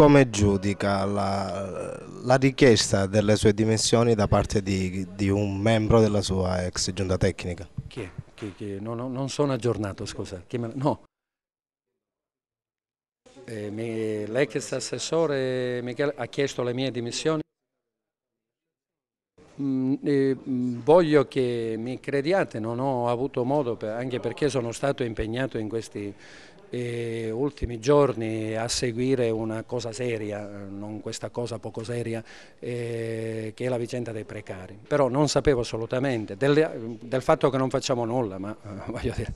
come giudica la, la, richiesta delle sue dimissioni da parte di, di, un membro della sua ex giunta tecnica? Chi è? Chi, chi? No, no, non sono aggiornato, scusa. Me... No. Eh, L'ex assessore Michele ha chiesto le mie dimissioni. Mm, eh, mm, voglio che mi crediate, non ho avuto modo, per... anche perché sono stato impegnato in questi e ultimi giorni a seguire una cosa seria, non questa cosa poco seria, eh, che è la vicenda dei precari. Però non sapevo assolutamente del, del fatto che non facciamo nulla, ma eh, voglio dire,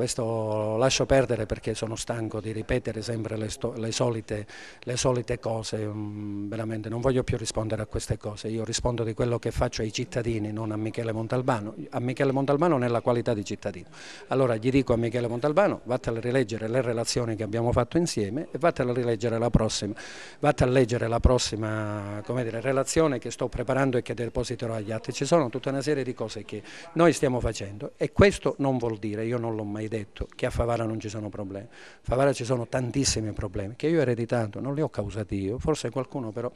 questo lascio perdere perché sono stanco di ripetere sempre le, le, solite, le solite, cose, mm, veramente non voglio più rispondere a queste cose, io rispondo di quello che faccio ai cittadini, non a Michele Montalbano, a Michele Montalbano nella qualità di cittadino. Allora gli dico a Michele Montalbano, vattene a rileggere le relazioni che abbiamo fatto insieme e vattene a rileggere la prossima, vattene a leggere la prossima dire, relazione che sto preparando e che depositerò agli altri, Ci sono tutta una serie di cose che noi stiamo facendo e questo non vuol dire, io non l'ho mai detto che a Favara non ci sono problemi. A Favara ci sono tantissimi problemi che io ho ereditato, non li ho causati io, forse qualcuno però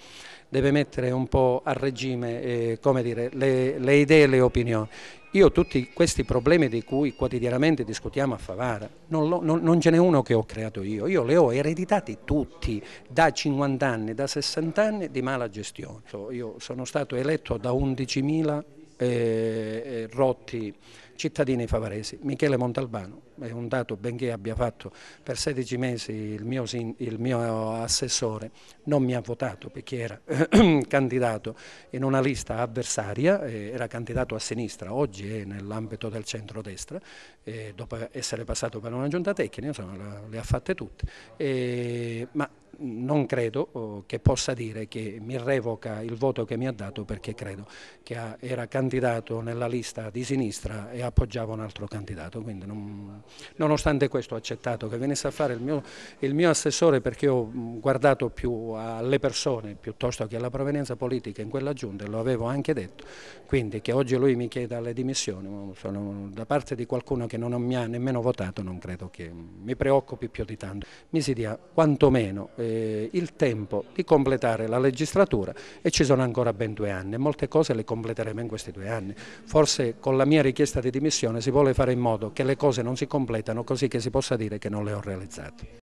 deve mettere un po' a regime eh, dire, le, le idee e le opinioni. Io tutti questi problemi di cui quotidianamente discutiamo a Favara, non, lo, non, non ce n'è uno che ho creato io, io le ho ereditati tutti da 50 anni, da 60 anni di mala gestione. Io sono stato eletto da 11.000 eh, rotti cittadini favaresi. Michele Montalbano è un dato, benché abbia fatto per 16 mesi il mio, il mio assessore, non mi ha votato perché era candidato in una lista avversaria, era candidato a sinistra, oggi è nell'ambito del centro-destra, centrodestra, dopo essere passato per una giunta tecnica, insomma, le ha fatte tutte, e, ma non credo oh, che possa dire che mi revoca il voto che mi ha dato perché credo che era candidato nella lista di sinistra e appoggiava un altro candidato, quindi non, nonostante questo ho accettato che venisse a fare il mio, il mio assessore perché ho mm, guardato più alle persone piuttosto che alla provenienza politica in quella giunta e lo avevo anche detto, quindi che oggi lui mi chieda le dimissioni mm, sono, da parte di qualcuno che non mi ha nemmeno votato non credo che mi preoccupi più di tanto, mi si dia quantomeno eh, eh, il tempo di completare la legislatura e ci sono ancora ben due anni, molte cose le completeremo in questi due anni. Forse con la mia richiesta di dimissione si vuole fare in modo che le cose non si completano così che si possa dire che non le ho realizzate.